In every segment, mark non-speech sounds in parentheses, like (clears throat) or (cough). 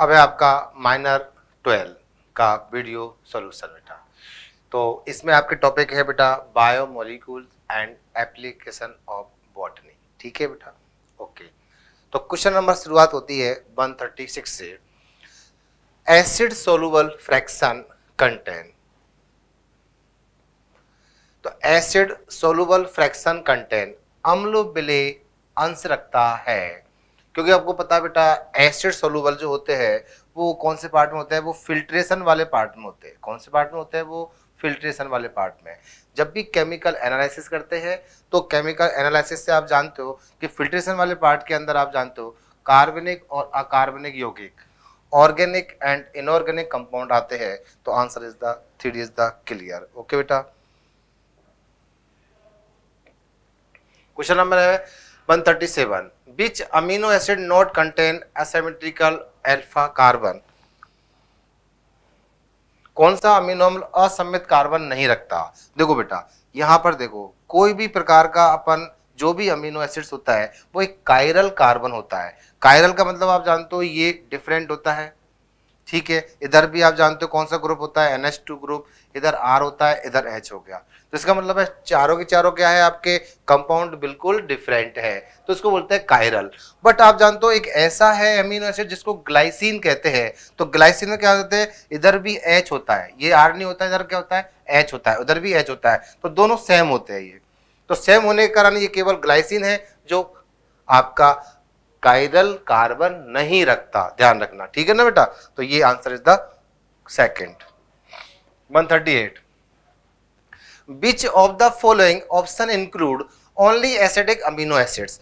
अब है आपका माइनर ट्वेल्व का वीडियो सोल्यूशन बेटा तो इसमें आपके टॉपिक है बेटा molecule and application of botany ठीक है बेटा ओके तो क्वेश्चन नंबर शुरुआत होती है 136 से एसिड सोलूबल फ्रैक्शन कंटेन तो एसिड सोलूबल फ्रैक्शन कंटेन अम्ल बिले अंश रखता है क्योंकि आपको पता है बेटा एसिड सोलूबल जो होते हैं वो कौन से पार्ट में होते हैं वो फिल्ट्रेशन वाले पार्ट में होते हैं कौन से पार्ट में होते हैं वो फिल्ट्रेशन वाले पार्ट में जब भी केमिकल एनालिसिस करते हैं तो केमिकल एनालिसिस से आप जानते हो कि फिल्ट्रेशन वाले पार्ट के अंदर आप जानते हो कार्बनिक और अकार्बनिक यौगिक ऑर्गेनिक एंड इनऑर्गेनिक कंपाउंड आते हैं तो answer is the three is the clear okay बेटा क्वेश्चन नंबर है one thirty seven which amino acid not contain asymmetrical alpha carbon कौन सा अमीनो अम्ल असमित कार्बन नहीं रखता देखो बेटा यहाँ पर देखो कोई भी प्रकार का अपन जो भी अमीनो एसिड्स होता है वो एक कायरल कार्बन होता है कायरल का मतलब आप जानते हो ये डिफरेंट होता है ठीक है इधर भी आप जानते हो कौन सा ग्रुप होता है एन ग्रुप इधर आर होता है इधर एच हो गया तो इसका मतलब है चारों के चारों क्या है आपके कंपाउंड बिल्कुल डिफरेंट है तो इसको बोलते हैं कायरल बट आप जानते हो एक ऐसा है अमीनो एसिड जिसको ग्लाइसिन कहते हैं तो ग्लाइसिन में क्या होते हैं इधर भी एच होता है ये आर नहीं होता इधर क्या होता है एच होता है उधर भी एच होता है तो दोनों सेम होते हैं ये तो सेम होने के कारण ये केवल ग्लाइसिन है जो आपका काइरल कार्बन नहीं रखता ध्यान रखना ठीक है ना बेटा तो ये answer is the second one thirty eight which of the following option include only acidic amino acids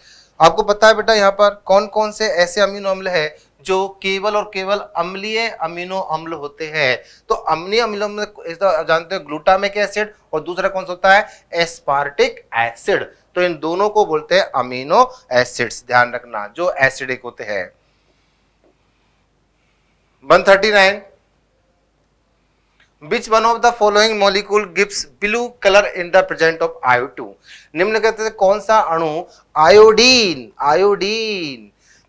आपको पता है बेटा यहाँ पर कौन कौन से ऐसे अमीनो अम्ल है जो केवल और केवल अम्लीय अमीनो अम्ल होते हैं तो अम्लीय अमीनो अम्ल जानते हैं ग्लूटामिक एसिड और दूसरा कौन सा होता है एस्पार्टिक एसिड तो इन दोनों को बोलते हैं अमीनो एसिड्स ध्यान रखना जो एसिडिक होते हैं 139 of the following the following blue colour in the present of iodine निम्न कहते से कौन सा अणु आयोडीन आयोडीन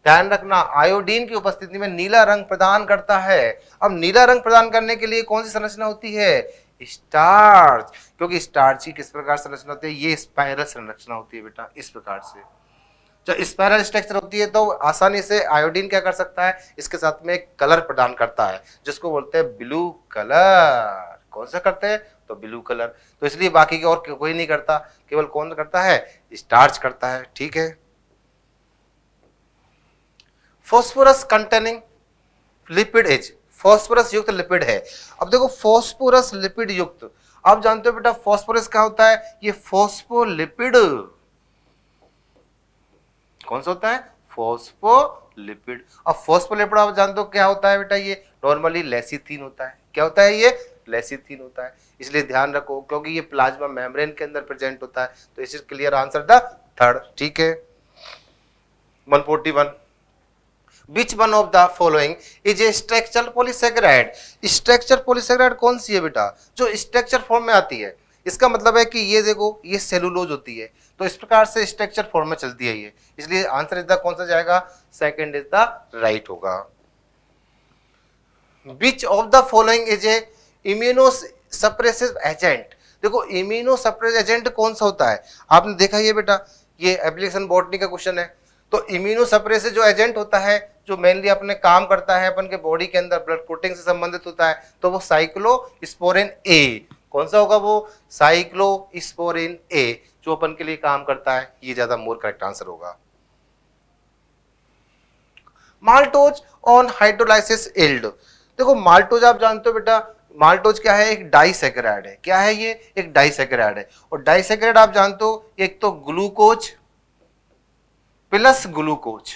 ध्यान रखना आयोडीन की उपस्थिति में नीला रंग प्रदान करता है अब नीला रंग प्रदान करने के लिए कौन सी संरचना होती है स्टार्च क्योंकि स्टार्च की किस प्रकार संरचना होती है ये स्पाइरल संरचना होती है बेटा इस प्रकार से जो स्पायरल स्ट्रक्चर होती है तो आसानी से आयोडीन क्या कर सकता है इसके साथ में कलर प्रदान करता है जिसको बोलते हैं ब्लू कलर कौन सा करते हैं तो ब्लू कलर तो इसलिए बाकी की और कोई नहीं करता केवल कौन करता है स्टार्च करता है ठीक है phosphorus containing lipid as phosphorus युक्त लिपिड है अब देखो फॉस्फोरस लिपिड युक्त आप जानते हो बेटा फॉस्फोरस क्या होता है ये फॉस्फोलिपिड कौन सा होता है फॉस्फोलिपिड अब फॉस्फोलिपिड आप जानते हो क्या होता है बेटा ये नॉर्मली लेसिथीन होता है क्या होता है ये लेसिथीन होता है इसलिए ध्यान रखो क्योंकि ये प्लाज्मा मेम्ब्रेन के अंदर प्रेजेंट होता है तो इस क्लियर आंसर द थर्ड ठीक है 141 which one of the following is a structure polysaccharide structure polysaccharide कौन सी है बेटा जो स्ट्रक्चर फॉर्म में आती है इसका मतलब है कि ये देखो ये सेलुलोज होती है तो इस प्रकार से स्ट्रक्चर फॉर्म में चलती है ये इसलिए आंसर इज द कौन सा जाएगा सेकेंड इज द राइट होगा which of the following is a immunosuppressive agent देखो इम्यूनो सप्रेसिव एजेंट कौन सा होता है आपने देखा ये बेटा ये एप्लीकेशन बॉटनी का क्वेश्चन है तो इम्यूनो सप्रेसिव जो एजेंट होता है जो मेनली अपने काम करता है अपन के बॉडी के अंदर ब्लड कोटिंग से संबंधित होता है तो वो साइक्लो स्पोरिन ए कौन सा होगा वो साइक्लो स्पोरिन ए जो अपन के लिए काम करता है ये ज्यादा मोर करेक्ट आंसर होगा माल्टोज ऑन हाइड्रोलाइसिस इल्ड देखो माल्टोज आप जानते हो बेटा माल्टोज क्या है एक डाइसेक्राइड है क्या है ये एक डाइसेक्राइड है और डाइसेक्राइड आप जानते हो एक तो ग्लूकोज प्लस ग्लूकोज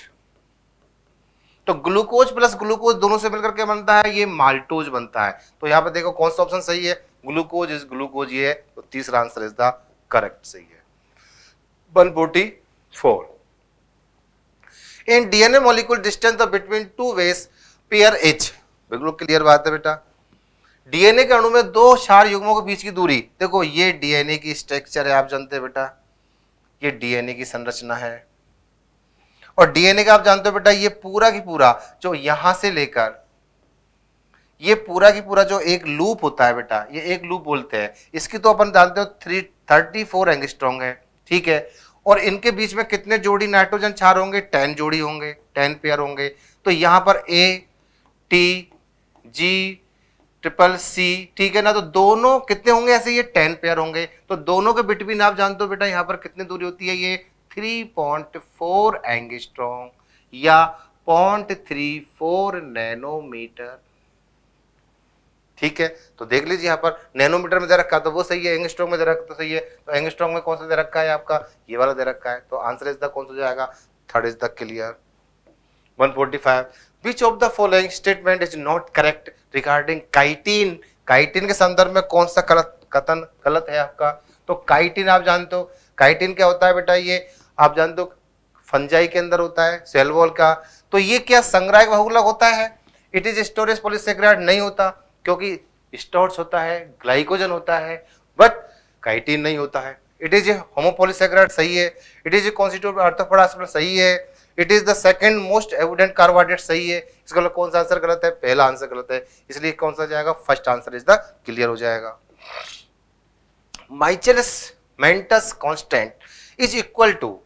तो ग्लूकोज प्लस ग्लूकोज दोनों से मिलकर के बनता है ये माल्टोज बनता है तो यहाँ पर देखो कौन सा ऑप्शन सही है ग्लूकोज इज ग्लूकोज ये है तो तीसरा आंसर इज द करेक्ट सही है one forty four in DNA molecule distance between two base pair एच बिल्कुल क्लियर बात है बेटा डीएनए के अणु में दो चार युग्मों के बीच की दूरी देखो ये डीएनए की स्ट्रक्चर है आप जानते हैं बेटा ये डीएनए की संरचना है और डीएनए का आप जानते हो बेटा ये पूरा की पूरा जो यहां से लेकर ये पूरा की पूरा जो एक लूप होता है बेटा ये एक लूप बोलते हैं इसकी तो अपन जानते हो थ्री थर्टी फोर एंगस्ट्रॉन्ग है ठीक है और इनके बीच में कितने जोड़ी नाइट्रोजन छार होंगे टेन जोड़ी होंगे टेन पेयर होंगे तो यहां पर A T G triple C ठीक है ना तो दोनों कितने होंगे ऐसे ये टेन पेयर होंगे तो दोनों के बिटवीन आप जानते हो बेटा यहाँ पर कितनी दूरी होती है ये 3.4 एंगस्ट्रॉन्ग या 0.34 नैनोमीटर ठीक है तो देख लीजिए यहाँ पर नैनोमीटर में दे रखा तो वो सही है एंगस्ट्रॉन्ग में दे रखा तो सही है तो एंगस्ट्रॉन्ग में कौन सा दे रखा है आपका ये वाला दे रखा है तो आंसर इज द कौन सा जाएगा third is the clear 145 which of the following statement is not correct regarding chitin chitin के संदर्भ में कौन सा गलत कथन गलत है आपका तो काइटिन आप जानते हो काइटिन क्या होता है बेटा ये आप जानते हो फंजाई के अंदर होता है सेलवॉल का तो ये क्या संग्राहक बहुलक होता है इट इज स्टोरेज पॉलिसेक्राइड नहीं होता क्योंकि स्टोर्स होता है ग्लाइकोजन होता है बट काइटिन नहीं होता है इट इज ए होमोपोलिसेक्राइड सही है इट इज ए कॉन्स्टिट्यूट अर्थोपोडास्पर सही है it is the second most evident carbohydrate सही है इसका मतलब कौन सा आंसर गलत है पहला आंसर गलत है इसलिए कौन सा जाएगा first answer is the clear हो जाएगा Michaelis Menten constant is equal to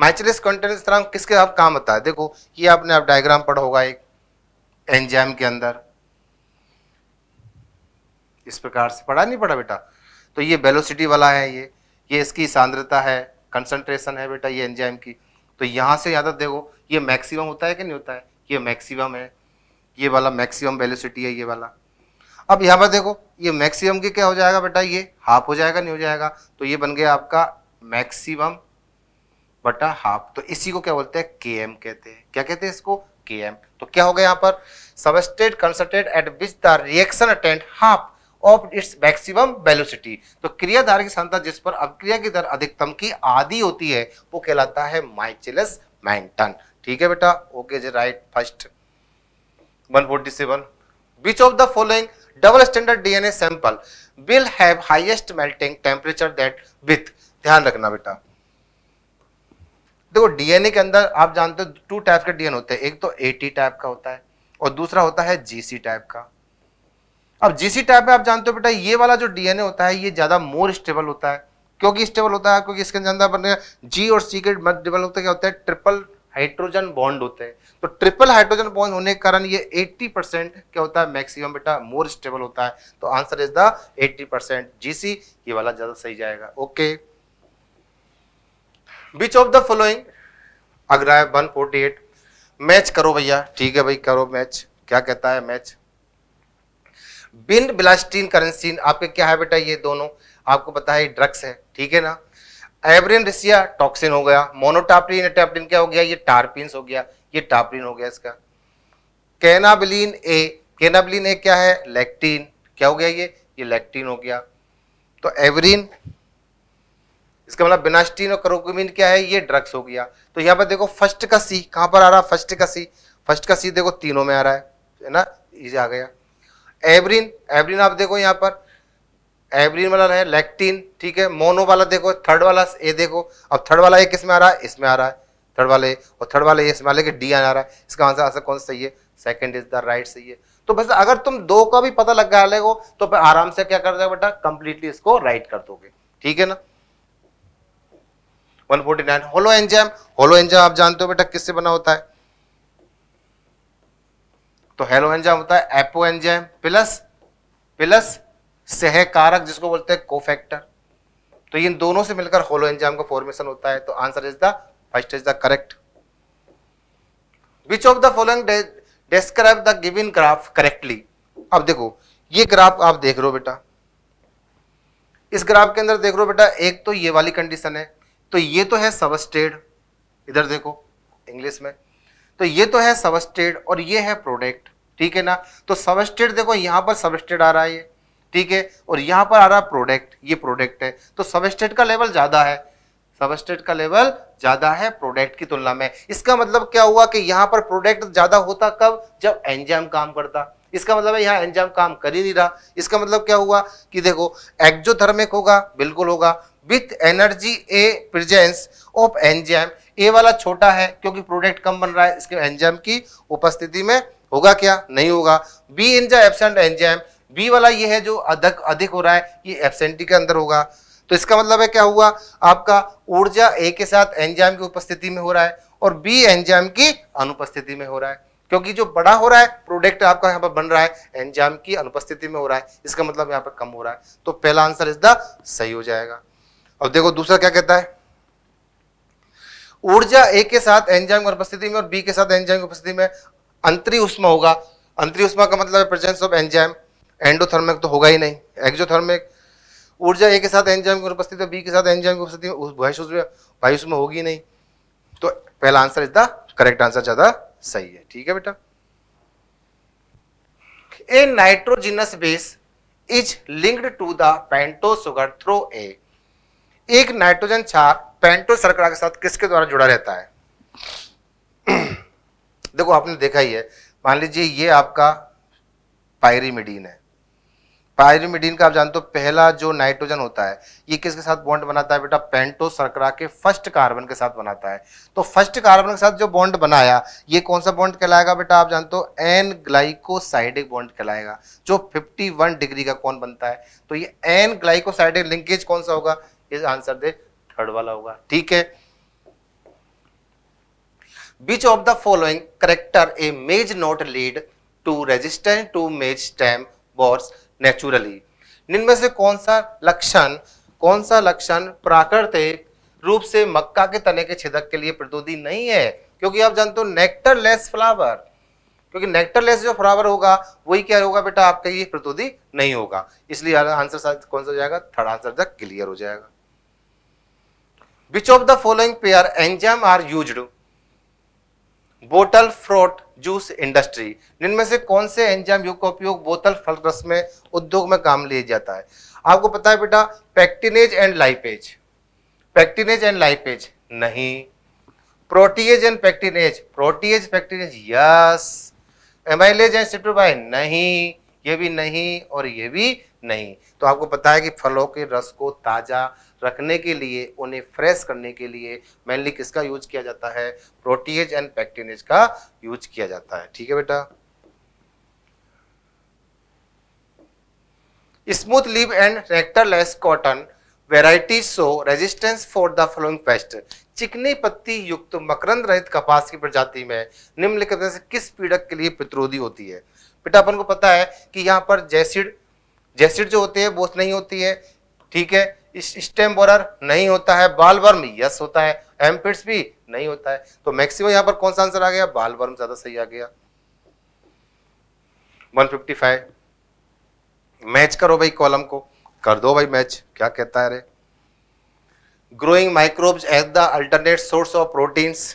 Michaelis constant तरह किसके आप काम होता है देखो ये आपने आप डायग्राम पढ़ा होगा एक एंजाइम के अंदर इस प्रकार से पढ़ा नहीं पढ़ा बेटा तो ये वेलोसिटी वाला है ये ये इसकी सांद्रता है कंसंट्रेशन है बेटा ये एंजाइम की तो यहाँ से यहाँ तक देखो ये मैक्सिमम होता है कि नहीं होता है ये मैक्सिमम है ये वाला मैक्सिमम वेलोसिटी है ये वाला अब यहाँ पर देखो ये मैक्सिमम की क्या हो जाएगा बेटा ये हाफ हो जाएगा नहीं हो जाएगा तो ये बन गया आपका मैक्सिमम बटा हाफ तो इसी को क्या बोलते हैं के एम कहते हैं क्या कहते हैं इसको के एम तो क्या हो गया यहाँ पर substrate concentration at which the reaction attains half of its maximum velocity तो क्रियाधार की क्षमता जिस पर अभिक्रिया की दर अधिकतम की आधी होती है वो कहलाता है माइचिलस मैंटन ठीक है बेटा ओके जी right first 147 which of the following double standard DNA sample will have highest melting temperature that with ध्यान रखना बेटा देखो डीएनए के अंदर आप जानते हो टू टाइप के डीएनए होते हैं एक तो एटी टाइप का होता है और दूसरा होता है जीसी टाइप का अब जीसी टाइप में आप जानते हो बेटा ये वाला जो डीएनए होता है ये ज्यादा मोर स्टेबल होता है क्योंकि स्टेबल होता है क्योंकि इसके अंदर बनेगा जी और सी के डेवलप होते क्या होता है ट्रिपल हाइड्रोजन बॉन्ड होते हैं तो ट्रिपल हाइड्रोजन बॉन्ड होने के कारण ये 80 परसेंट क्या होता है मैक्सिमम बेटा मोर स्टेबल होता है तो answer is the 80 percent GC ये वाला ज़्यादा सही जाएगा okay okay. Which of the following अगला है वन फोर्टी एट मैच करो भैया ठीक है भाई करो मैच क्या कहता है मैच बिन ब्लास्टीन करेंसी आपके क्या है बेटा ये दोनों आपको पता है ड्रग्स है ठीक है ना एवरिन रिसिया टॉक्सिन हो गया मोनोटापरिन टैपरिन क्या हो गया ये टारपिन हो गया ये टापरिन हो गया इसका कैनाबिलीन ए कैनाबिलीन ए क्या है लैक्टीन क्या हो गया ये ये लैक्टीन हो गया तो एवरिन इसका मतलब बिनास्टीन और करोकुमिन क्या है ये ड्रग्स हो गया तो यहाँ पर देखो फर्स्ट का सी कहाँ पर आ रहा है फर्स्ट का सी फर्स्ट का सी देखो तीनों में आ रहा है है ना ये आ गया एवरिन एवरिन आप देखो यहाँ पर एवरिन वाला है लेक्टिन ठीक है मोनो वाला देखो थर्ड वाला ए देखो अब थर्ड वाला ए किस में आ रहा है इसमें आ रहा है थर्ड वाले और थर्ड वाले इसमें आ रहा है डी आ रहा है इसका आंसर आंसर कौन सा सही है सेकेंड इज द राइट सही है तो बस अगर तुम दो का भी पता लगा लेगो तो आराम से क्या कर दो बेटा कंप्लीटली इसको राइट कर दोगे ठीक है ना 149 होलो एंजाइम होलो एंजाइम आप जानते हो बेटा किससे बना होता है तो हेलो एंजाम होता है एपो एंजाइम प्लस प्लस सहकारक जिसको बोलते हैं कोफैक्टर तो इन दोनों से मिलकर होलो एंजाम का फॉर्मेशन होता है तो answer is the first is the correct which of the following describe the given graph correctly अब देखो ये ग्राफ आप देख रहे हो बेटा इस ग्राफ के अंदर देख रहे हो बेटा एक तो ये वाली कंडीशन है तो ये तो है सबस्टेड इधर देखो इंग्लिश में तो ये तो है सबस्टेड और ये है प्रोडक्ट ठीक है ना तो सबस्टेड देखो यहां पर सबस्टेड आ रहा है ये ठीक है और यहां पर आ रहा प्रोडक्ट ये प्रोडक्ट है तो सबस्टेड का लेवल ज़्यादा है सबस्टेड का लेवल ज़्यादा है प्रोडक्ट की तुलना में इसका मतलब क्या हुआ कि यहां पर प्रोडक्ट ज़्यादा होता कब जब एंजाम काम करता इसका मतलब है यहां एंजाम काम कर ही नहीं रहा इसका मतलब क्या हुआ कि देखो एक्जोथर्मिक होगा बिल्कुल होगा with energy A presence of enzyme A वाला छोटा है क्योंकि प्रोडक्ट कम बन रहा है इसके एंजाइम की उपस्थिति में होगा क्या नहीं होगा B in absent enzyme B वाला ये है जो अधिक अधिक हो रहा है ये एब्सेंटी के अंदर होगा तो इसका मतलब है क्या हुआ आपका ऊर्जा ए के साथ एंजाइम की उपस्थिति में हो रहा है और बी एंजाइम की अनुपस्थिति में हो रहा है क्योंकि जो बड़ा हो रहा है प्रोडक्ट आपका यहाँ पर बन रहा है एंजाइम की अनुपस्थिति में हो रहा है इसका मतलब यहाँ पर कम हो रहा है तो पहला आंसर द सही हो जाएगा अब देखो दूसरा क्या कहता है ऊर्जा ए के साथ एंजाइम की उपस्थिति में और बी के साथ एंजाइम की उपस्थिति में अंतरी उष्मा होगा अंतरी उष्मा का मतलब है प्रेजेंस ऑफ एंजाइम एंडोथर्मिक तो होगा ही नहीं एक्जोथर्मिक ऊर्जा ए के साथ एंजाइम की उपस्थिति बी के साथ एंजाइम की उपस्थिति में वायुष में होगी नहीं तो पहला answer is the correct answer ज्यादा सही है ठीक है बेटा a nitrogenous base is linked to the pentose sugar through a एक नाइट्रोजन छाप पेंटो सरकरा के साथ किसके द्वारा जुड़ा रहता है (clears throat) देखो आपने देखा ही है मान लीजिए ये आपका पायरीमिडीन है पायरीमिडीन का आप जानते हो पहला जो नाइट्रोजन होता है ये किसके साथ बॉन्ड बनाता है बेटा पेंटो सरकरा के फर्स्ट कार्बन के साथ बनाता है तो फर्स्ट कार्बन के साथ जो बॉन्ड बनाया ये कौन सा बॉन्ड कहलाएगा बेटा आप जानते हो एन ग्लाइकोसाइडिक बॉन्ड कहलाएगा जो 51 डिग्री का कौन बनता है तो ये एन ग्लाइकोसाइडिक लिंकेज कौन सा होगा इस आंसर दे थर्ड वाला होगा ठीक है which of the following character a maize not lead to resistant to maize stem borers naturally निनमें से कौन सा लक्षण कौन सा लक्षण प्राकृतिक रूप से मक्का के तने के छिदक के लिए प्रतिरोधी नहीं है क्योंकि आप जानते हो लेस फ्लावर क्योंकि नेक्टरलेस जो फ्लावर होगा वही क्या होगा बेटा आपका ये प्रतिरोधी नहीं होगा इसलिए आंसर कौन सा हो जाएगा थर्ड आंसर क्लियर हो जाएगा Which of the following pair enzyme are used? Bottle fruit juice industry इनमें से कौन से एंजाम युग का उपयोग बोतल फल रस में उद्योग में काम लिया जाता है आपको पता है बेटा pectinase and lipase pectinase and lipase नहीं protease and pectinase protease pectinase yes amylase and सिट्रोबाइन नहीं ये भी नहीं और ये भी नहीं तो आपको पता है कि फलों के रस को ताज़ा रखने के लिए उन्हें फ्रेश करने के लिए मेनली किसका यूज किया जाता है प्रोटीज एंड पैक्टिनेज का यूज किया जाता है ठीक है बेटा smooth leaf and nectarless cotton variety so resistance for the following pest चिकनी पत्ती युक्त मकरंद रहित कपास की प्रजाति में निम्नलिखित से किस पीड़क के लिए प्रतिरोधी होती है बेटा अपन को पता है कि यहाँ पर जैसिड जैसिड जो होते हैं वो नहीं होती है ठीक है स्टेम बोरर नहीं होता है बालवर्म यस होता है एम्पिट्स भी नहीं होता है तो मैक्सिमम यहां पर कौन सा आंसर आ गया बालवर्म ज्यादा सही आ गया 155 मैच करो भाई कॉलम को कर दो भाई मैच क्या कहता है रे growing microbes as the alternate source of proteins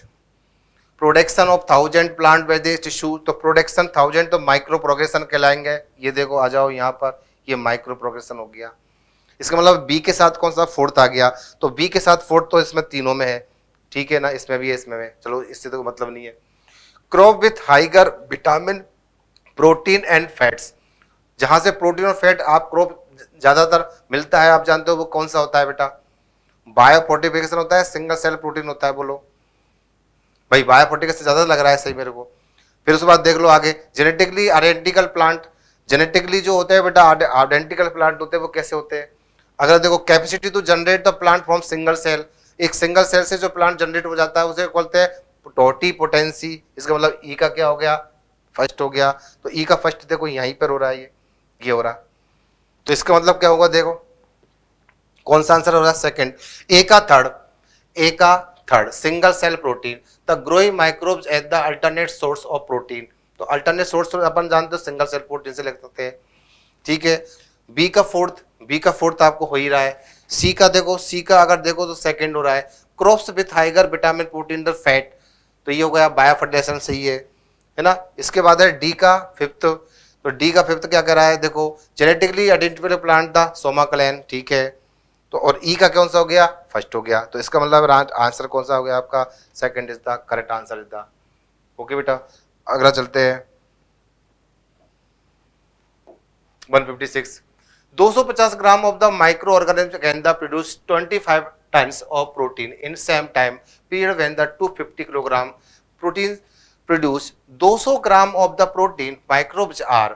production of thousand plant वेजेस टिश्यू तो प्रोडक्शन थाउजेंड तो माइक्रो प्रोग्रेशन कहलाएंगे ये देखो आ जाओ यहां पर ये माइक्रो प्रोग्रेशन हो गया इसका मतलब बी के साथ कौन सा फोर्थ आ गया तो बी के साथ फोर्थ तो इसमें तीनों में है ठीक है ना इसमें भी है इसमें में चलो इससे तो मतलब नहीं है crop with higher vitamin protein and fats जहां से प्रोटीन और फैट आप क्रॉप ज्यादातर मिलता है आप जानते हो वो कौन सा होता है बेटा बायोफोर्टिफिकेशन होता है सिंगल सेल प्रोटीन होता है बोलो भाई बायोफोर्टिफिकेशन ज्यादा लग रहा है सही मेरे को फिर उसके बाद देख लो आगे जेनेटिकली आइडेंटिकल प्लांट जेनेटिकली जो होते हैं बेटा आइडेंटिकल प्लांट होते हैं वो कैसे होते हैं अगर देखो capacity to generate the plant from single cell एक सिंगल सेल से जो प्लांट जनरेट हो जाता है उसे बोलते हैं टोटी पोटेंसी इसका मतलब ई e का क्या हो गया फर्स्ट हो गया तो ई e का फर्स्ट देखो यहीं पर हो रहा है ये ये हो रहा तो इसका मतलब क्या होगा देखो कौन सा आंसर हो रहा है सेकेंड ए का थर्ड ए का third single cell protein the growing microbes at the alternate source of protein तो अल्टरनेट सोर्स अपन जानते हो सिंगल सेल प्रोटीन से लिख सकते हैं ठीक है बी का फोर्थ बी का फोर्थ तो आपको हो ही रहा है सी का देखो सी का अगर देखो तो सेकंड हो रहा है crops with higher vitamin protein the fat तो ये हो गया बायोफर्टिलाइजेशन सही है है ना इसके बाद है डी का फिफ्थ तो डी का फिफ्थ क्या कर रहा है देखो जेनेटिकली आइडेंटिफाइड प्लांट था सोमा क्लैन ठीक है तो और ई e का कौन सा हो गया फर्स्ट हो गया तो इसका मतलब आंसर कौन सा हो गया आपका second is the correct answer is the okay बेटा अगला चलते हैं 156 250 gram of the microorganism can the produce 25 tons of protein in same time period when the 250 kilogram protein produce 200 gram of the protein microbes or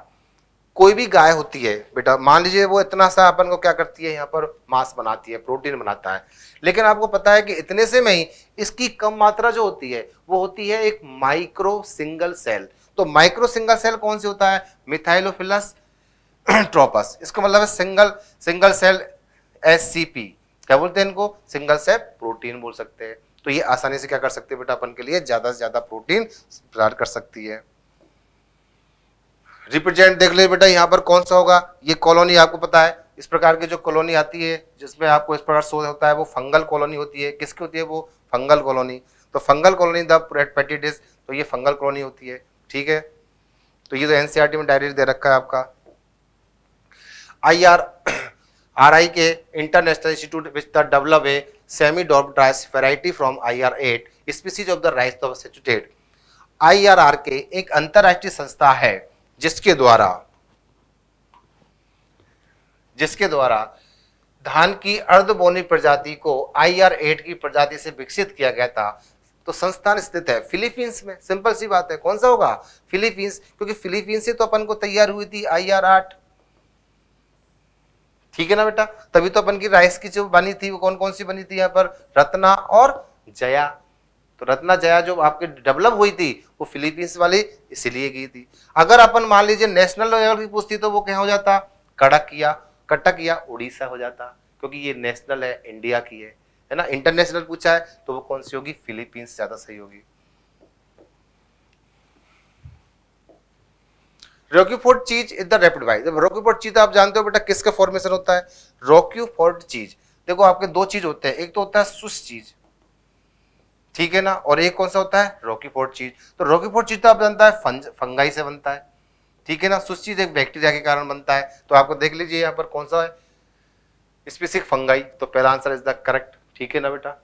कोई भी गाय होती है बेटा मान लीजिए वो इतना सा अपन को क्या करती है यहाँ पर मांस बनाती है प्रोटीन बनाता है लेकिन आपको पता है कि इतने से में ही इसकी कम मात्रा जो होती है वो होती है एक माइक्रो सिंगल सेल तो माइक्रो सिंगल सेल कौन से होता है मिथाइलोफिलस ट्रोपस (clears throat) इसका मतलब है सिंगल सिंगल सेल एस क्या बोलते हैं इनको सिंगल सेल प्रोटीन बोल सकते हैं तो ये आसानी से क्या कर सकते हैं बेटा अपन के लिए ज्यादा से ज्यादा प्रोटीन प्रदान कर सकती है रिप्रेजेंट देख ले बेटा यहाँ पर कौन सा होगा ये कॉलोनी आपको पता है इस प्रकार की जो कॉलोनी आती है जिसमें आपको इस प्रकार शोध होता है वो फंगल कॉलोनी होती है किसकी होती है वो फंगल कॉलोनी तो फंगल कॉलोनी दैटिटिस तो ये फंगल कॉलोनी होती है ठीक है तो ये तो एनसीआरटी e में डायरेक्ट दे रखा है आपका आई आर आर आई के international institute which the develop a semi which the variety from I R eight species of the rice of सेचुटेड आई आर आर के एक अंतरराष्ट्रीय संस्था है जिसके द्वारा जिसके द्वारा धान की अर्धबोनी प्रजाति को आई आर एट की प्रजाति से विकसित किया गया था तो संस्थान स्थित है फिलीपींस में सिंपल सी बात है कौन सा होगा फिलीपींस क्योंकि फिलीपींस से तो अपन को तैयार हुई थी आई आर आठ ठीक है ना बेटा तभी तो अपन की राइस की जो बनी थी वो कौन कौन सी बनी थी यहाँ पर रत्ना और जया तो रत्ना जया जो आपकी डेवलप हुई थी वो फिलीपींस वाली इसीलिए गई थी अगर अपन मान लीजिए नेशनल लेवल की पूछती तो वो क्या हो जाता कड़क या कटक या उड़ीसा हो जाता क्योंकि ये नेशनल है इंडिया की है है ना इंटरनेशनल पूछा है तो वो कौन सी होगी फिलीपींस ज़्यादा सही होगी रोक्यूफोर्ट चीज इज द रेपिड वाइज जब चीज आप जानते हो बेटा किसका फॉर्मेशन होता है रोक्यूफोर्ट चीज देखो आपके दो चीज होते हैं एक तो होता है सुस चीज ठीक है ना और एक कौन सा होता है रोक्यूफोर्ट चीज तो रोक्यूफोर्ट चीज तो आप जानता है फंज फंगाई से बनता है ठीक है ना सुस चीज एक बैक्टीरिया के कारण बनता है तो आपको देख लीजिए यहाँ पर कौन सा है स्पेसिक फंगाई तो पहला आंसर इज द करेक्ट ठीक है ना बेटा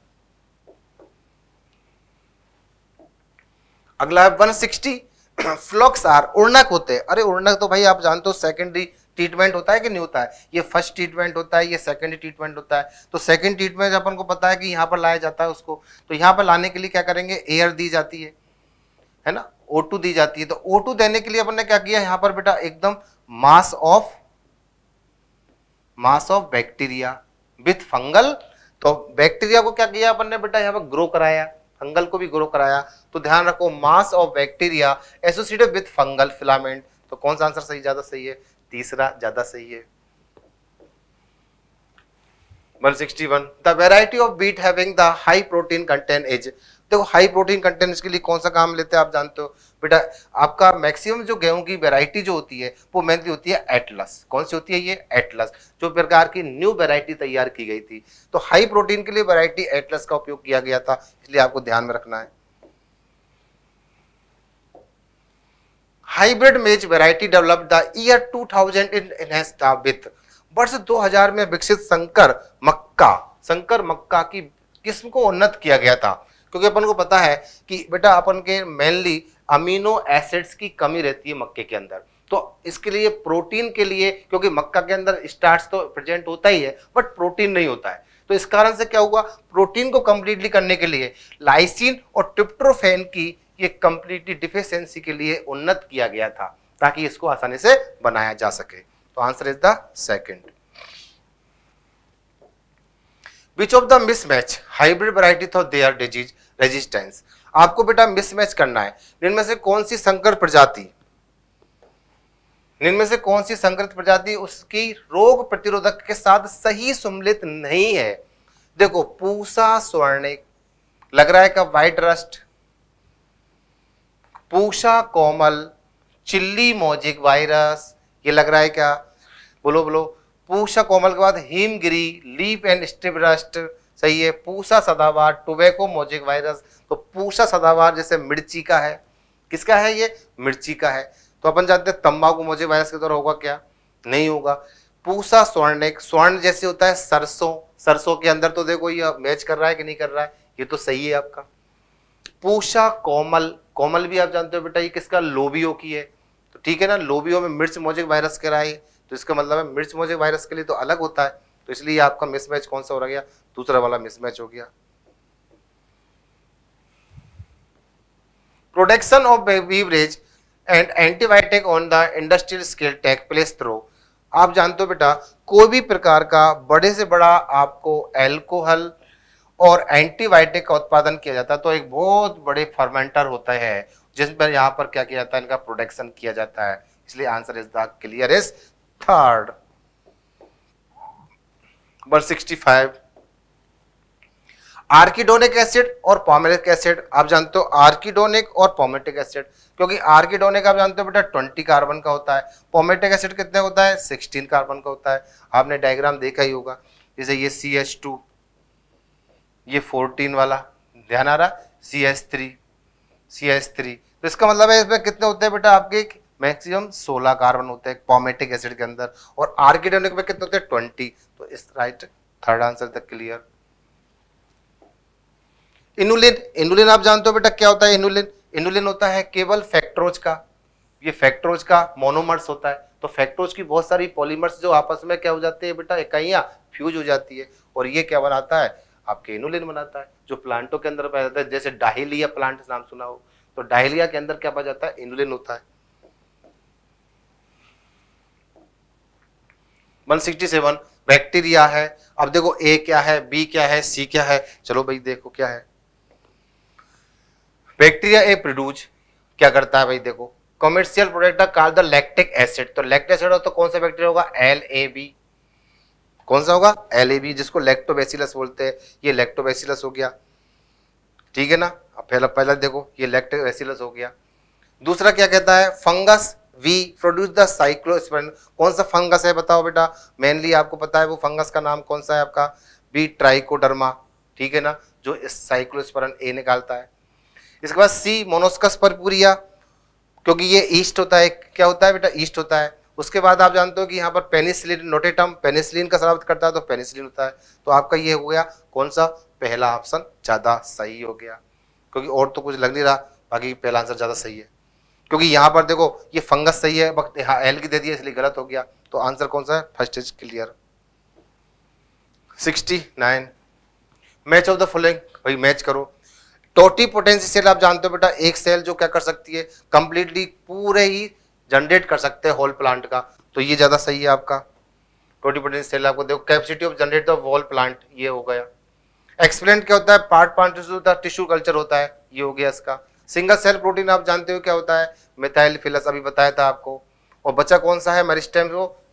अगला है 160 फ्लॉक्स आर उड़नक होते हैं अरे उड़नक तो भाई आप जानते हो सेकेंडरी ट्रीटमेंट होता है कि नहीं होता है ये फर्स्ट ट्रीटमेंट होता है ये सेकेंड ट्रीटमेंट होता है तो सेकेंड ट्रीटमेंट अपन को पता है कि यहाँ पर लाया जाता है उसको तो यहाँ पर लाने के लिए क्या करेंगे एयर दी जाती है है ना ओ दी जाती है तो ओ देने के लिए अपन ने क्या किया यहाँ पर बेटा एकदम mass of mass of bacteria with fungal तो बैक्टीरिया को क्या किया अपन ने बेटा यहाँ पर ग्रो कराया फंगल को भी ग्रो कराया तो ध्यान रखो mass of bacteria associated with fungal filament तो कौन सा आंसर सही ज़्यादा सही है तीसरा ज़्यादा सही है 161 The variety of wheat having the high protein content is. देखो high protein content इसके लिए कौन सा काम लेते हैं आप जानते हो बेटा आपका मैक्सिमम जो गेहूं की वेराइटी जो होती है वो मेनली होती है एटलस कौन सी होती है ये एटलस जो प्रकार की न्यू वेराइटी तैयार की गई थी तो हाई प्रोटीन के लिए वेराइटी एटलस का उपयोग किया गया था इसलिए आपको ध्यान में रखना है hybrid maize variety develop the year 2000 in enhance था विथ वर्ष 2000 में विकसित संकर मक्का संकर मक्का की किस्म को उन्नत किया गया था क्योंकि अपन को पता है कि बेटा अपन के मेनली अमीनो एसिड्स की कमी रहती है मक्के के अंदर तो इसके लिए प्रोटीन के लिए क्योंकि मक्का के अंदर स्टार्च तो प्रेजेंट होता ही है बट प्रोटीन नहीं होता है तो इस कारण से क्या हुआ प्रोटीन को कम्प्लीटली करने के लिए लाइसिन और ट्रिप्टोफेन की ये कंप्लीटली डिफिशेंसी के लिए उन्नत किया गया था ताकि इसको आसानी से बनाया जा सके तो answer is the second which of the mismatch hybrid variety of their disease resistance आपको बेटा मिसमैच करना है इनमें से कौन सी संकर प्रजाति इनमें से कौन सी संकर प्रजाति उसकी रोग प्रतिरोधक के साथ सही सम्मिलित नहीं है देखो पूसा स्वर्णिक लग रहा है का white rust Pusa Komal chilli mosaic virus ये लग रहा है क्या बोलो बोलो पूषा कोमल के बाद Himgiri leaf and stripe rust सही है पूसा सदाबहार टोबैको मोजिक वायरस तो पूसा सदाबहार जैसे मिर्ची का है किसका है ये मिर्ची का है तो अपन जानते हैं तंबाकू मोजे वायरस के द्वारा होगा क्या नहीं होगा पूसा स्वर्ण एक स्वर्ण जैसे होता है सरसों सरसों के अंदर तो देखो ये मैच कर रहा है कि नहीं कर रहा है ये तो सही है आपका पूसा कोमल कोमल भी आप जानते हो बेटा ये किसका लोबियो की है तो ठीक है ना लोबियो में मिर्च मोजे वायरस के रहा है तो इसका मतलब है मिर्च मोजे वायरस के लिए तो अलग होता है तो इसलिए आपका मिसमैच कौन सा हो रहा गया दूसरा वाला मिसमैच हो गया production of beverage and antibiotic on the industrial scale take place through आप जानते हो बेटा कोई भी प्रकार का बड़े से बड़ा आपको एल्कोहल और एंटीबायोटिक का उत्पादन किया जाता है तो एक बहुत बड़े फर्मेंटर होता है जिस पर यहाँ पर क्या किया जाता है इनका प्रोडक्शन किया जाता है इसलिए answer is the clear is third number sixty five arachidonic acid और पॉमेटिक एसिड आप जानते हो आर्किडोनिक और पॉमेटिक एसिड क्योंकि आर्किडोनिक आप जानते हो बेटा ट्वेंटी कार्बन का होता है पॉमेटिक एसिड कितने होता है सिक्सटीन कार्बन का होता है आपने डायग्राम देखा ही होगा जैसे ये सी एच टू ये फोर्टीन वाला ध्यान आ रहा C H three C H three तो इसका मतलब है इसमें कितने होते हैं बेटा आपके मैक्सिमम सोलह कार्बन होते हैं पॉमेटिक एसिड के अंदर और आर्किडोनिक में कितने होते हैं ट्वेंटी तो इस राइट थर्ड आंसर तक क्लियर इनुलिन इनुलिन आप जानते हो बेटा क्या होता है इनुलिन इनुलिन होता है केवल फैक्ट्रोज का ये फैक्ट्रोज का मोनोमर्स होता है तो फैक्ट्रोज की बहुत सारी पॉलीमर्स जो आपस में क्या हो जाते हैं बेटा इकाइया फ्यूज हो जाती है और ये क्या बनाता है आपके इनुलिन बनाता है जो प्लांटों के अंदर पाया जाता है जैसे डाहिलिया प्लांट नाम सुना हो तो डाहिलिया के अंदर क्या पाया जाता है इनुलिन होता है 167 बैक्टीरिया है अब देखो ए क्या है बी क्या है सी क्या है चलो भाई देखो क्या है बैक्टीरिया ए प्रोड्यूज क्या करता है भाई देखो commercial product car the lactic acid तो लैक्टिक एसिड तो कौन सा बैक्टीरिया होगा एल ए बी कौन सा होगा एल ए बी जिसको लैक्टोबेसिलस बोलते हैं ये लैक्टोबेसिलस हो गया ठीक है ना अब पहला पहला देखो ये लैक्टोबेसिलस हो गया दूसरा क्या कहता है fungus we produce the cyclosporin कौन सा फंगस है बताओ बेटा मेनली आपको पता है वो फंगस का नाम कौन सा है आपका बी ट्राइकोडर्मा ठीक है ना जो साइक्लोस्पोरिन ए निकालता है इसके बाद सी मोनोस्कस परपुरिया क्योंकि ये ईस्ट होता है क्या होता है बेटा ईस्ट होता है उसके बाद आप जानते हो कि यहाँ पर पेनिसिलिन नोटेटम पेनिसिलिन का शराब करता है तो पेनिसिलिन होता है तो आपका ये हो गया कौन सा पहला ऑप्शन ज़्यादा सही हो गया क्योंकि और तो कुछ लग नहीं रहा बाकी पहला आंसर ज़्यादा सही है क्योंकि यहाँ पर देखो ये फंगस सही है वक्त यहाँ एल की दे दिया इसलिए गलत हो गया तो आंसर कौन सा है first is clear sixty nine match of the following भाई मैच करो टोटी पोटेंसी सेल आप जानते हो बेटा एक सेल जो क्या कर सकती है कंप्लीटली पूरे ही जनरेट कर सकते हैं होल प्लांट का तो ये ज़्यादा सही है आपका टोटी पोटेंसी सेल आपको देखो capacity of generate of whole plant ये हो गया एक्सप्लेन क्या होता है पार्ट पार्ट होता है टिश्यू कल्चर होता है ये हो गया इसका सिंगल सेल प्रोटीन आप जानते हो क्या होता है मिथाइल फिलस अभी बताया था आपको और बच्चा कौन सा है मेरिस्टेम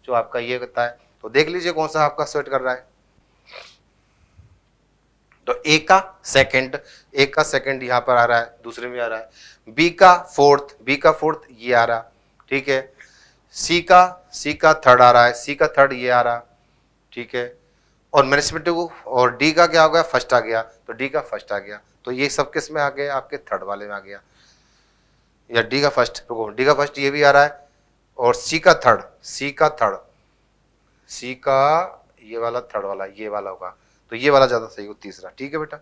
जो आपका ये होता है तो देख लीजिए कौन सा आपका स्वेट कर रहा है तो ए का सेकंड ए का सेकंड यहां पर आ रहा है दूसरे में आ रहा है बी का फोर्थ बी का फोर्थ ये आ रहा ठीक है सी का सी का थर्ड आ रहा है सी का थर्ड ये आ रहा ठीक है और मैनेजमेंट को और डी का क्या हो गया फर्स्ट आ गया तो डी का फर्स्ट आ गया तो ये सब किस में आ गया आपके थर्ड वाले में आ गया या डी का फर्स्ट रुको डी का फर्स्ट ये भी आ रहा है और सी का थर्ड सी का थर्ड सी का ये वाला थर्ड वाला ये वाला होगा तो ये वाला ज्यादा सही हो तीसरा ठीक है बेटा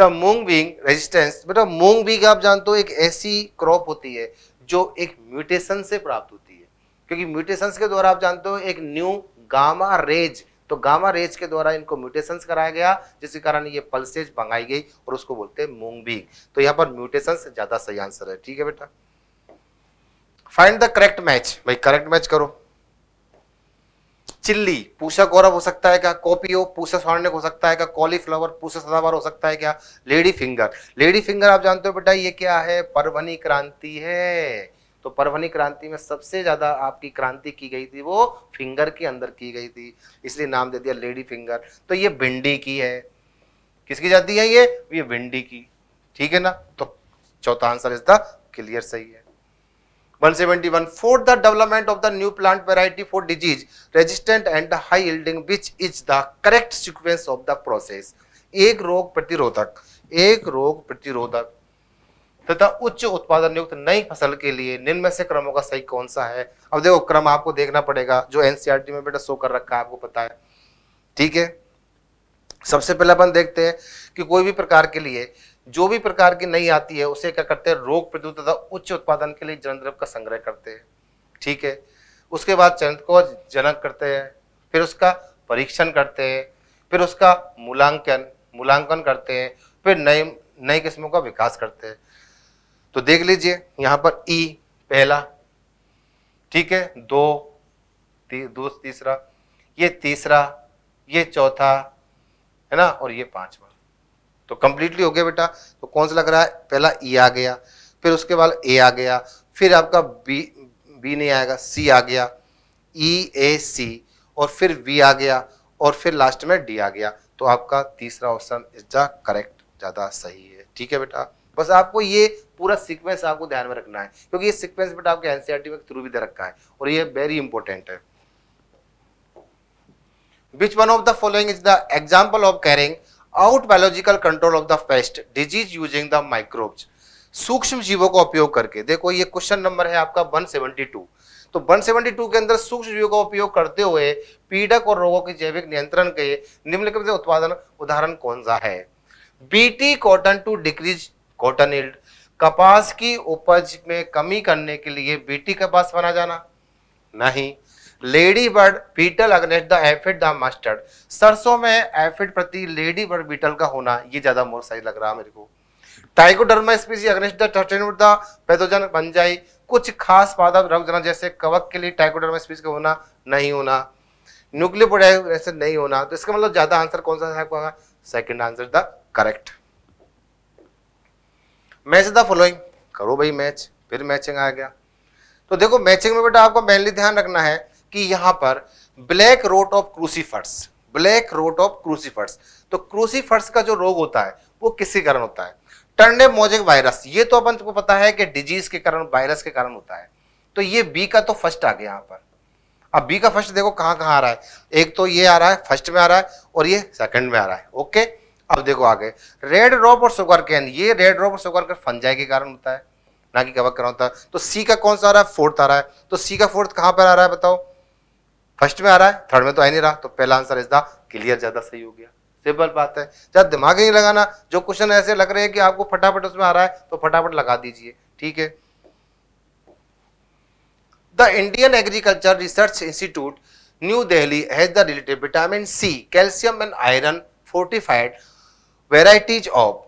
द मूंग बींग रेजिस्टेंस बेटा मूंग बींग आप जानते हो एक ऐसी क्रॉप होती है जो एक म्यूटेशन से प्राप्त होती है क्योंकि म्यूटेशन के द्वारा आप जानते हो एक न्यू गामा रेज तो गामा रेज के द्वारा इनको म्यूटेशन कराया गया जिसके कारण ये पल्सेज मंगाई गई और उसको बोलते हैं मूंग बींग तो यहाँ पर म्यूटेशन ज्यादा सही आंसर है ठीक है बेटा फाइंड द करेक्ट मैच भाई करेक्ट मैच करो चिल्ली पूसा गौरव हो सकता है क्या कॉपियो पूसा स्वर्णिक हो सकता है क्या कॉलीफ्लावर पूसा सदावर हो सकता है क्या लेडी फिंगर लेडी फिंगर आप जानते हो बेटा ये क्या है परवनी क्रांति है तो परवनी क्रांति में सबसे ज्यादा आपकी क्रांति की गई थी वो फिंगर के अंदर की गई थी इसलिए नाम दे दिया लेडी फिंगर तो ये भिंडी की है किसकी जाती है ये ये भिंडी की ठीक है ना तो चौथा आंसर इसका क्लियर सही है 171 for the development of the new plant variety for disease resistant and high yielding which is the correct sequence of the process एक रोग प्रतिरोधक एक रोग प्रतिरोधक तथा उच्च उत्पादन युक्त नई फसल के लिए निम्न से क्रमों का सही कौन सा है अब देखो क्रम आपको देखना पड़ेगा जो एनसीईआरटी में बेटा शो कर रखा है आपको पता है ठीक है सबसे पहले अपन देखते हैं कि कोई भी प्रकार के लिए जो भी प्रकार की नई आती है उसे क्या करते हैं रोग प्रतिरोध तथा उच्च उत्पादन के लिए जन द्रव का संग्रह करते हैं ठीक है उसके बाद चरण को जनक करते हैं फिर उसका परीक्षण करते हैं फिर उसका मूलांकन मूलांकन करते हैं फिर नए नई किस्मों का विकास करते हैं तो देख लीजिए यहाँ पर ई पहला ठीक है दो ती, दो तीसरा ये तीसरा ये चौथा है ना और ये पांचवा तो कम्प्लीटली हो गया बेटा तो कौन सा लग रहा है पहला ई e आ गया फिर उसके बाद ए आ गया फिर आपका बी बी नहीं आएगा सी आ गया ई ए सी और फिर बी आ गया और फिर लास्ट में डी आ गया तो आपका तीसरा ऑप्शन इज द करेक्ट ज़्यादा सही है ठीक है बेटा बस आपको ये पूरा सीक्वेंस आपको ध्यान में रखना है क्योंकि ये सीक्वेंस बेटा आपके एनसीईआरटी e में थ्रू भी दे रखा है और ये वेरी इंपॉर्टेंट है which one of the following is the example of carrying out biological control of the pest disease using the microbes सूक्ष्म जीवों का उपयोग करके देखो ये क्वेश्चन नंबर है आपका 172 तो 172 के अंदर सूक्ष्म जीवों का उपयोग करते हुए पीड़क और रोगों के जैविक नियंत्रण के निम्नलिखित उत्पादन उदाहरण कौन सा है BT cotton to decrease cotton yield कपास की उपज में कमी करने के लिए बीटी कपास बना जाना नहीं ladybird beetle against the aphid the mustard सरसों में एफिड प्रति लेडी बर्ड बीटल का होना ये ज्यादा मोर सही लग रहा मेरे को टाइकोडर्मा स्पीसी अगेंस्ट द टर्टेनवुड द पैथोजन कुछ खास पादप रंग जना जैसे कवक के लिए टाइकोडर्मा स्पीसी का होना नहीं होना न्यूक्लियोपोड ऐसे नहीं होना तो इसका मतलब ज्यादा आंसर कौन सा है second answer the correct match the following करो भाई मैच फिर मैचिंग आ गया तो देखो मैचिंग में बेटा आपको मेनली ध्यान रखना है कि यहां पर black rot of crucifers black rot of crucifers तो क्रूसीफर्स का जो रोग होता है वो किसके कारण होता है टर्ने मोजिक वायरस ये तो अपन को पता है कि डिजीज के कारण वायरस के कारण होता है तो ये बी का तो फर्स्ट आ गया यहां पर अब बी का फर्स्ट देखो कहां कहां आ रहा है एक तो ये आ रहा है फर्स्ट में आ रहा है और ये सेकंड में आ रहा है ओके अब देखो आगे रेड रॉप और सुगर कैन ये रेड रॉप और सुगर कैन फंजाई के कारण होता है ना कि कवर करना होता है तो सी का कौन सा आ रहा है फोर्थ आ रहा है तो सी का फोर्थ कहां पर आ रहा है बताओ फर्स्ट में आ रहा है थर्ड में तो आ नहीं रहा तो पहला आंसर इज द क्लियर ज्यादा सही हो गया सिंपल बात है जब दिमाग ही नहीं लगाना जो क्वेश्चन ऐसे लग रहे हैं कि आपको फटाफट उसमें आ रहा है तो फटाफट लगा दीजिए ठीक है the Indian agriculture research institute new Delhi has the related vitamin C calcium and iron fortified varieties of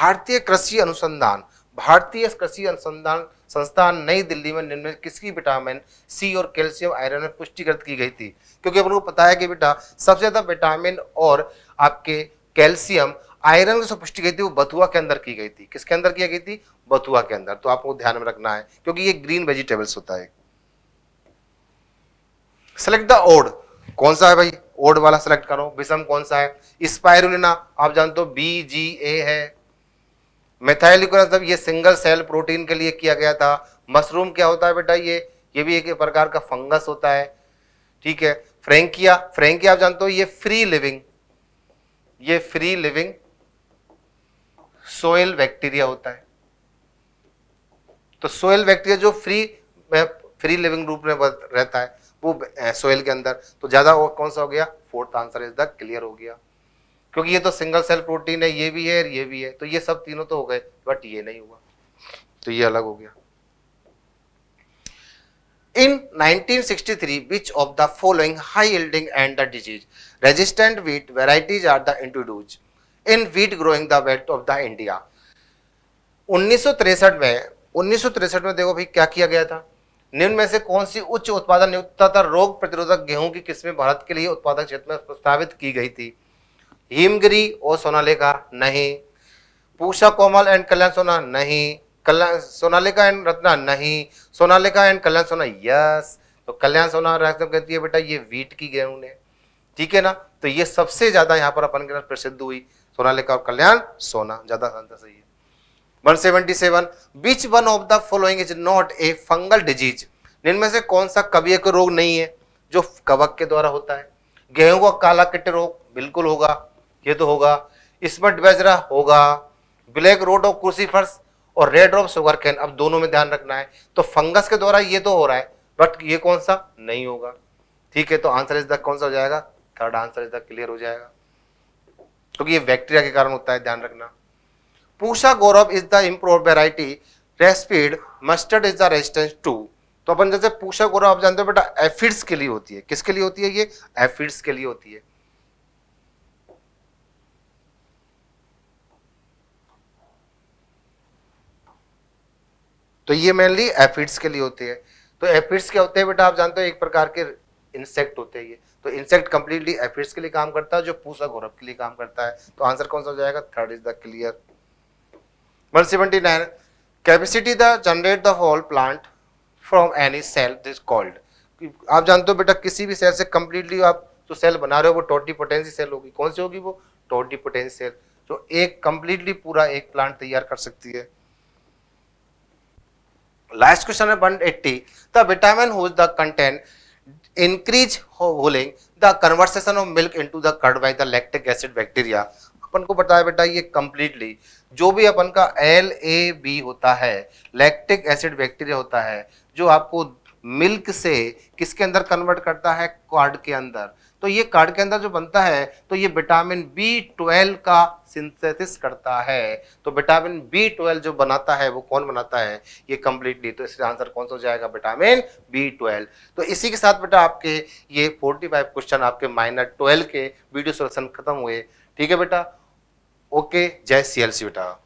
भारतीय कृषि अनुसंधान भारतीय कृषि अनुसंधान संस्थान नई दिल्ली में निर्मित किसकी विटामिन सी और कैल्शियम आयरन में पुष्टिकृत की गई थी क्योंकि अपन को पता है कि बेटा सबसे ज़्यादा विटामिन और आपके कैल्शियम आयरन की पुष्टि गई थी वो बथुआ के अंदर की गई थी किसके अंदर किया गई थी बथुआ के अंदर तो आपको ध्यान में रखना है क्योंकि ये ग्रीन वेजिटेबल्स होता है सेलेक्ट द ओड कौन सा है भाई ओड वाला सेलेक्ट करो विषम कौन सा है स्पायरुलिना आप जानते हो बी जी ए है मेथाइलिकोनाजब ये सिंगल सेल प्रोटीन के लिए किया गया था मशरूम क्या होता है बेटा ये ये भी एक प्रकार का फंगस होता है ठीक है फ्रेंकिया फ्रेंकिया आप जानते हो ये फ्री लिविंग ये फ्री लिविंग सोयल बैक्टीरिया होता है तो सोयल बैक्टीरिया जो फ्री फ्री लिविंग रूप में रहता है वो सोयल के अंदर तो ज्यादा कौन सा हो गया fourth answer is the clear हो गया क्योंकि ये तो सिंगल सेल प्रोटीन है ये भी है और ये भी है तो ये सब तीनों तो हो गए बट ये नहीं हुआ तो ये अलग हो गया in 1963, which of the following high yielding and the disease resistant wheat varieties are the introduced in wheat growing the west of the India उन्नीस में उन्नीस में देखो भाई क्या किया गया था निम्न में से कौन सी उच्च उत्पादन रोग प्रतिरोधक गेहूं की किस्में भारत के लिए उत्पादक क्षेत्र में प्रस्तावित की गई थी हिमगिरी और सोनालिका नहीं पूषा कोमल एंड कल्याण सोना नहीं कल्याण सोनालिका एंड रत्ना नहीं सोनालिका एंड कल्याण सोना यस तो कल्याण सोना रत्न कहती है बेटा ये वीट की गेहूं ने ठीक है ना तो ये सबसे ज्यादा यहाँ पर अपन के प्रसिद्ध हुई सोनालिका और कल्याण सोना ज्यादा सही है 177 which one of the following is not a fungal disease इनमें से कौन सा कवि रोग नहीं है जो कवक के द्वारा होता है गेहूं का काला किट रोग बिल्कुल होगा ये तो होगा इसमेंट बेजरा होगा ब्लैक रोड ऑफ क्रूसीफर्स और रेड ऑफ शुगर कैन अब दोनों में ध्यान रखना है तो फंगस के द्वारा ये तो हो रहा है बट ये कौन सा नहीं होगा ठीक है तो आंसर इस द कौन सा हो जाएगा third answer is the clear हो जाएगा क्योंकि तो ये बैक्टीरिया के कारण होता है ध्यान रखना Pusa Gaurav is the improve variety rapeseed mustard is the resistance to तो अपन जैसे पूषा गौरव आप जानते हो बेटा एफिड्स के लिए होती है किसके लिए होती है ये एफिड्स के लिए होती है तो ये मेनली एफिड्स के लिए होती है तो एफिड्स क्या होते हैं बेटा आप जानते हो एक प्रकार के इंसेक्ट होते हैं ये तो इंसेक्ट कंप्लीटली एफिड्स के लिए काम करता है जो पूसा गौरव के लिए काम करता है तो आंसर कौन सा हो जाएगा third is the clear one seventy nine capacity the generate the whole plant from any cell this called आप जानते हो बेटा किसी भी सेल से कंप्लीटली आप जो सेल बना रहे हो वो टोटी पोटेंसी सेल होगी कौन सी होगी वो टोटी पोटेंसी सेल जो एक कंप्लीटली पूरा एक प्लांट तैयार कर सकती है last Last question number 180. The vitamin whose the content increase होलिंग the conversion of milk into the curd by the lactic acid bacteria अपन को बताया बेटा ये कंप्लीटली जो भी अपन का एल ए बी होता है लैक्टिक एसिड बैक्टीरिया होता है जो आपको मिल्क से किसके अंदर कन्वर्ट करता है कार्ड के अंदर तो ये कार्ड के अंदर जो बनता है तो ये विटामिन बी ट्वेल्व का सिंथेसिस करता है तो विटामिन बी ट्वेल्व जो बनाता है वो कौन बनाता है ये कंप्लीटली तो इसका आंसर कौन सा हो जाएगा विटामिन बी ट्वेल्व तो इसी के साथ बेटा आपके ये फोर्टी फाइव क्वेश्चन आपके माइनर ट्वेल्व के वीडियो सोल्यूशन खत्म हुए ठीक है बेटा ओके जय सी बेटा